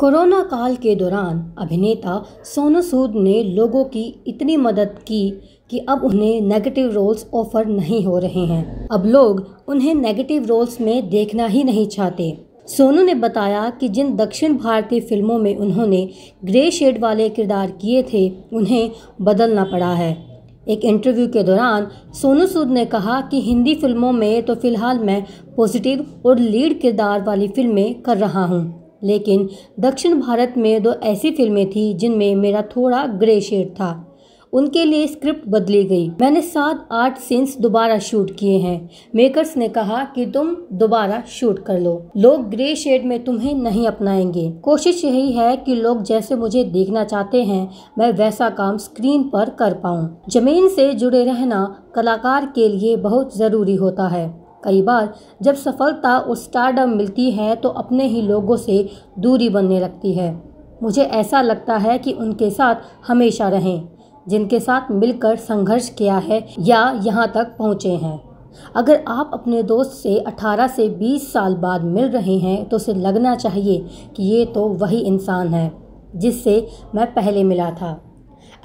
corona काल के दौरान अभिनेता सोनू सूद ने लोगों की इतनी मदद की कि अब उन्हें नेगेटिव रोल्स ऑफर नहीं हो रहे हैं अब लोग उन्हें नेगेटिव रोल्स में देखना ही नहीं चाहते सोनू ने बताया कि जिन दक्षिण भारतीय फिल्मों में उन्होंने ग्रे शेड वाले किरदार किए थे उन्हें बदलना पड़ा है एक इंटरव्यू के दौरान सोनू सूद ने कहा कि हिंदी फिल्मों में तो फ़िलहाल मैं पॉजिटिव और लीड किरदार वाली फिल्में कर रहा हूँ लेकिन दक्षिण भारत में दो ऐसी फिल्में थी जिनमें मेरा थोड़ा ग्रे शेड था उनके लिए स्क्रिप्ट बदली गई मैंने सात आठ सीन्स दोबारा शूट किए हैं मेकर्स ने कहा कि तुम दोबारा शूट कर लो लोग ग्रे शेड में तुम्हें नहीं अपनाएंगे कोशिश यही है कि लोग जैसे मुझे देखना चाहते हैं मैं वैसा काम स्क्रीन पर कर पाऊँ जमीन से जुड़े रहना कलाकार के लिए बहुत ज़रूरी होता है कई बार जब सफलता और स्टारडम मिलती है तो अपने ही लोगों से दूरी बनने लगती है मुझे ऐसा लगता है कि उनके साथ हमेशा रहें जिनके साथ मिलकर संघर्ष किया है या यहाँ तक पहुँचे हैं अगर आप अपने दोस्त से 18 से 20 साल बाद मिल रहे हैं तो उसे लगना चाहिए कि ये तो वही इंसान है जिससे मैं पहले मिला था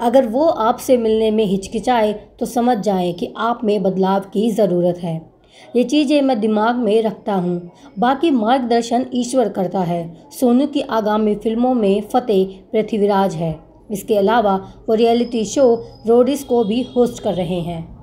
अगर वो आपसे मिलने में हिचकिचाए तो समझ जाएं कि आप में बदलाव की ज़रूरत है ये चीज़ें मैं दिमाग में रखता हूँ बाकी मार्गदर्शन ईश्वर करता है सोनू की आगामी फिल्मों में फतेह पृथ्वीराज है इसके अलावा वो रियलिटी शो रोडिस को भी होस्ट कर रहे हैं